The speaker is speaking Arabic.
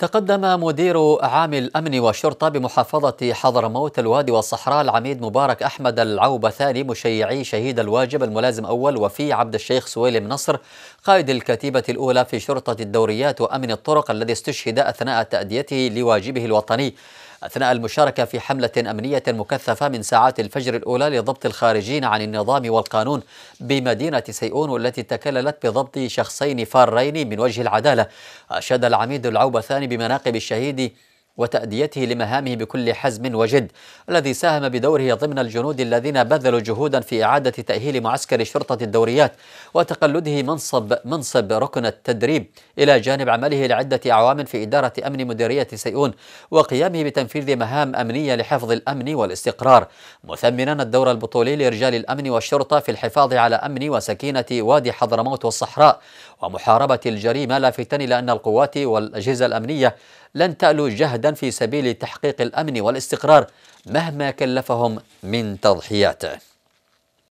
تقدم مدير عام الأمن والشرطة بمحافظة حضرموت الوادي والصحراء العميد مبارك أحمد العوبه ثاني مشيعي شهيد الواجب الملازم أول وفي عبد الشيخ سويلم نصر قائد الكتيبة الأولى في شرطة الدوريات وأمن الطرق الذي استشهد أثناء تأديته لواجبه الوطني أثناء المشاركة في حملة أمنية مكثفة من ساعات الفجر الأولى لضبط الخارجين عن النظام والقانون بمدينة سيئون والتي تكللت بضبط شخصين فارين من وجه العدالة أشاد العميد ثاني بمناقب الشهيد وتأديته لمهامه بكل حزم وجد الذي ساهم بدوره ضمن الجنود الذين بذلوا جهودا في إعادة تأهيل معسكر شرطة الدوريات وتقلده منصب منصب ركن التدريب إلى جانب عمله لعدة أعوام في إدارة أمن مديرية سيئون وقيامه بتنفيذ مهام أمنية لحفظ الأمن والاستقرار مثمنا الدور البطولي لرجال الأمن والشرطة في الحفاظ على أمن وسكينة وادي حضرموت والصحراء ومحاربة الجريمة لافتا إلى أن القوات والأجهزة الأمنية لن تألو جهدا في سبيل تحقيق الأمن والاستقرار مهما كلفهم من تضحيات